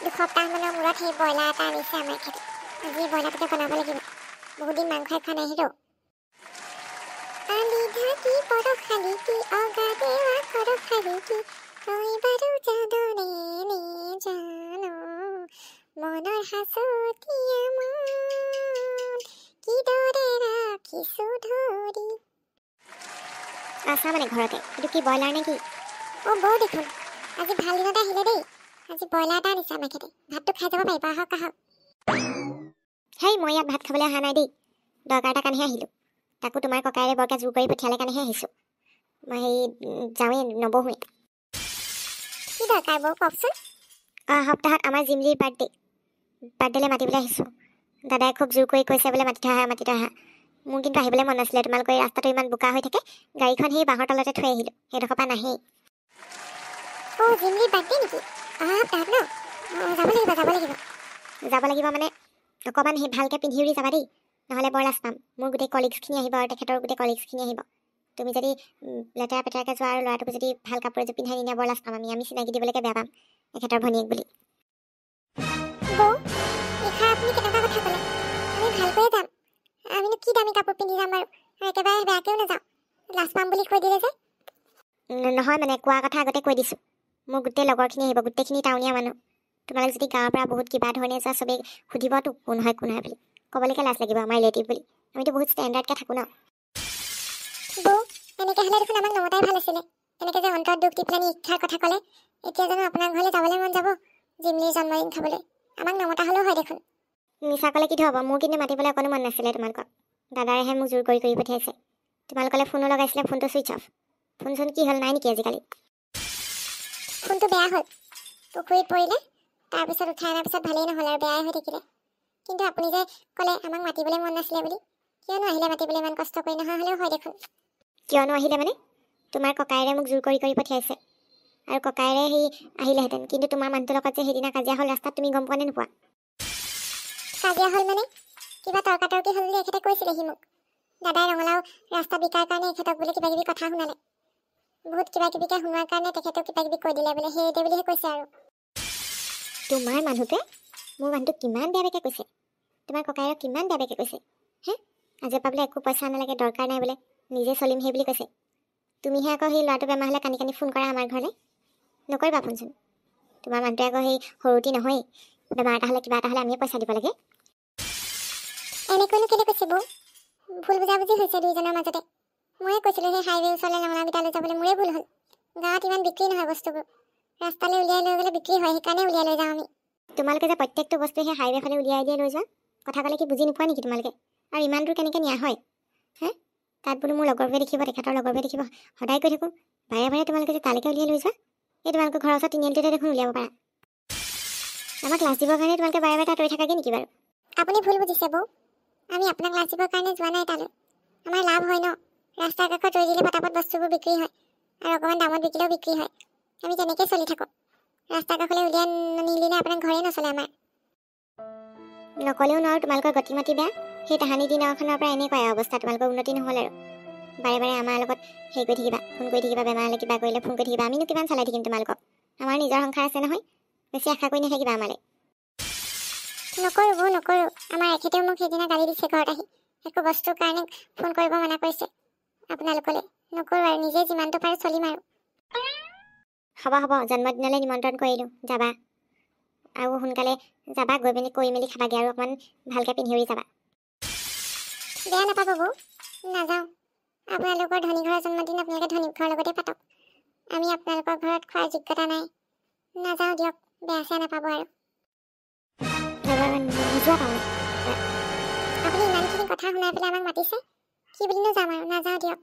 দুসপ্তাহ দুসপ্তাহমানৰ মূৰত সেই ব্ৰইলাৰ এটা আনিছে আমাৰ খেতি আজি ব্ৰইলাৰটোকে বনাব লাগিব বহুত দিন মাংস খোৱা নাই সেইটো ঘৰতে এইটো কি ব্ৰইলাৰ নে কি অ বৌ দেখোন আজি ভাল দিনতে আহিলে দেই আজি ব্ৰইলাৰ এটা আনিছে আমাৰ খেতি ভাতটো খাই যাব পাৰিব আহক আহক হেই মই ইয়াত ভাত খাবলৈ অহা নাই দেই দৰকাৰ এটা কাৰণেহে আহিলোঁ তাকো তোমাৰ ককায়েৰে বৰকৈ জোৰ কৰি পঠিয়ালে কাৰণেহে আহিছোঁ মই হেৰি যাওঁৱেই নবহোৱে কি দৰকাৰ বাৰু কওকচোন অহা সপ্তাহত আমাৰ জিমলিৰ বাৰ্থডে বাৰ্থডেলৈ মাতিবলৈ আহিছোঁ দাদাই খুব জোৰ কৰি কৈছে বোলে মাতি থৈ মাতি থৈ মোৰ কিন্তু আহিবলৈ মন নাছিলে তোমালোকৰ এই ৰাস্তাটো ইমান বোকা হৈ থাকে গাড়ীখন সেই বাঁহৰ তলতে থৈ আহিলোঁ সেইডোখৰ পৰা নাহেই অ' জিমলিৰ বাৰ্থডে নেকি যাব লাগিব মানে অকণমান সেই ভালকৈ পিন্ধি উৰি যাবা দেই নহ'লে বৰ লাজ মোৰ গোটেই কলিগছখিনি আহিব আৰু তেখেতৰ গোটেই কলিগছখিনি আহিব তুমি যদি লেতেৰা পেতেৰাকৈ যোৱা আৰু ল'ৰাটোকো যদি ভাল কাপোৰ এযোৰ পিন্ধাই নিনিয়া বৰ লাজ আমি আমি চিনাকি দিবলৈকে বেয়া পাম তেখেতৰ ভনীয়েক বুলি নহয় মানে কোৱা কথা আগতে কৈ দিছোঁ মোৰ গোটেই লগৰখিনি আহিব গোটেইখিনি টাউনীয়া মানুহ তোমালোক যদি গাঁৱৰ পৰা বহুত কিবা ধৰণে যোৱা চবেই সুধিবতো কোন হয় কোন হয় বুলি ক'বলৈকে লাজ লাগিব আমাৰ ৰিলেটিভ বুলি আমিতো বহুত ষ্টেণ্ডাৰ্ডকৈ থাকোঁ ন এনেকৈ হ'লে দেখোন আমাক নমতাই ভাল আছিলে এনেকৈ যে অন্তৰত দুখ দি পেলাই ইচ্ছাৰ কথা ক'লে এতিয়া জানো আপোনাৰ ঘৰলৈ যাবলৈ মন যাব জিমলিৰ জন্মদিন খাবলৈ আমাক নমতা হ'লেও হয় দেখোন মিছা ক'লে কি হ'ব মোৰ কিন্তু মাতিবলৈ অকণো মন নাছিলে তোমালোকক দাদাৰেহে মোক জোৰ কৰি কৰি পঠিয়াইছে তোমালোকলৈ ফোনো লগাইছিলে ফোনটো ছুইচ অফ ফোন চোন কি হ'ল নাই নেকি আজিকালি ফোনটো বেয়া হ'ল পুখুৰীত পৰিলে তাৰপিছত উঠাই অনাৰ পিছত ভালেই নহ'ল আৰু বেয়াই হৈ থাকিলে কিন্তু আপুনি যে ক'লে আমাক মাতিবলৈ মন নাছিলে বুলি কিয়নো আহিলে মাতিবলৈ ইমান কষ্ট কৰি নহয় হ'লেও হয় দেখোন কিয়নো আহিলে মানে তোমাৰ ককায়েৰে মোক জোৰ কৰি কৰি পঠিয়াইছে আৰু ককায়েৰে সেই আহিলেহেঁতেন কিন্তু তোমাৰ মানুহটোৰ লগত যে সেইদিনা কাজিয়া হ'ল ৰাস্তাত তুমি গম পোৱানে নোপোৱা কাজিয়া হ'ল মানে কিবা তৰ্কা তৰ্কি হ'ল বুলি এখেতে কৈছিলে সি মোক দাদাই ৰঙালাও ৰাস্তা বিকাৰ কাৰণে এখেতক বোলে কিবা কিবি কথা শুনালে বহুত কিবা কিবিকে সোমোৱাৰ কাৰণে তেখেতক কিবা কিবি কৈ দিলে বোলে সেই দে কৈছে আৰু তোমাৰ মানুহটোৱে মোৰ মানুহটো কিমান বেয়া বেয়াকৈ কৈছে তোমাৰ ককায়েক কিমান বেয়া বেয়াকৈ কৈছে হে আজিৰ পৰা বোলে একো পইচা নালাগে দৰকাৰ নাই বোলে নিজে চলিম সেই বুলি কৈছে তুমিহে আকৌ সেই ল'ৰাটো বেমাৰ হ'লে কানি কানি ফোন কৰা আমাৰ ঘৰলৈ নকৰিবা ফোনচোন তোমাৰ মানুহটোৱে আকৌ সেই সৰুটি নহয়েই বেমাৰ এটা হ'লে কিবা এটা হ'লে আমিয়ে পইচা দিব লাগে এনেকৈনো কেলৈ কৈছে বৌ ভুল বুজাবুজি হৈছে দুইজনৰ মাজতে মই কৈছিলোঁ সেই হাই ৰেঞ্চলৈ ৰঙলা বিদ্যালয় যাবলৈ মোৰে ভুল হ'ল গাঁৱত ইমান বিক্ৰী নহয় বস্তুবোৰ ৰাস্তালৈ উলিয়াই লৈ গ'লে বিক্ৰী হয় সেইকাৰণে উলিয়াই লৈ যাওঁ আমি তোমালোকে যে প্ৰত্যেকটো বস্তু সেই হাইৱে'ফালে উলিয়াই দিয়ে লৈ যোৱা কথা ক'লে কি বুজি নোপোৱা নেকি তোমালোকে আৰু ইমান দূৰ কেনেকৈ নিয়া হয় হে তাত বোলো মোৰ লগৰবোৰে দেখিব তেখেতৰ লগৰবোৰে দেখিব সদায় কৈ থাকোঁ বাৰে বাৰে তোমালোকে যে তালৈকে উলিয়াই লৈ যোৱা এই তোমালোকৰ ঘৰৰ ওচৰত তিনিআলিটোতে দেখোন উলিয়াব পাৰা আমাক ক্লাছ দিবৰ কাৰণে তোমালোকে বাৰে বাৰে তাত ৰৈ থাকাগৈ নেকি বাৰু আপুনি ভুল বুজিছে বৌ আমি আপোনাক ক্লাছ দিবৰ কাৰণে যোৱা নাই তালৈ আমাৰ লাভ হয় ন ৰাস্তাৰ কাষত ৰৈ দিলে পটাপট বস্তুবোৰ বিক্ৰী হয় আৰু অকণমান দামত বিকিলেও বিক্ৰী হয় আমি তেনেকৈ চলি থাকোঁ ৰাস্তাৰ কাষলৈ উলিয়াই নিলিলে আপোনাৰ ঘৰে নচলে আমাৰ নক'লেও নোৱাৰো তোমালোকৰ গতিমতি বেয়া সেই তাহানি দিনাখনৰ পৰা এনেকুৱাই অৱস্থা তোমালোকৰ উন্নতি নহ'ল আৰু বাৰে বাৰে আমাৰ লগত হেৰি কৰি থাকিবা ফোন কৰি থাকিবা বেমাৰ হ'লে কিবা কৰিলে ফোন কৰি থাকিবা আমিনো কিমান চলাই থাকিম তোমালোকক আমাৰ নিজৰ সংসাৰ আছে নহয় বেছি আশা কৰি নাথাকিবা আমালৈ নকৰোঁ বৌ নকৰোঁ আমাৰ এখেতেও মোক সেইদিনা গালি দিছে ঘৰত আহি একো বস্তুৰ কাৰণে ফোন কৰিব মনা কৰিছে আপোনালোকলৈ নকৰোঁ আৰু নিজে যিমানটো পাৰোঁ চলিম আৰু হ'ব হ'ব জন্মদিনলৈ নিমন্ত্ৰণ কৰিলোঁ যাবা আৰু সোনকালে যাবা গৈ পিনি কৰি মেলি খাবাগৈ আৰু অকণমান ভালকৈ পিন্ধি যাবা বেয়া নাপাব বৌ নাযাওঁ আপোনালোকৰ ধনী ঘৰৰ জন্মদিন আপোনালোকে ধনী ঘৰৰ লগতে পাতক আমি আপোনালোকৰ ঘৰত খোৱাৰ যোগ্যতা নাই নাযাওঁ দিয়ক বেয়া চেয়া নাপাব আৰু আপুনি ইমানখিনি কথা শুনাই পেলাই আমাক মাতিছে 西布里努斯马的纳扎迪奥。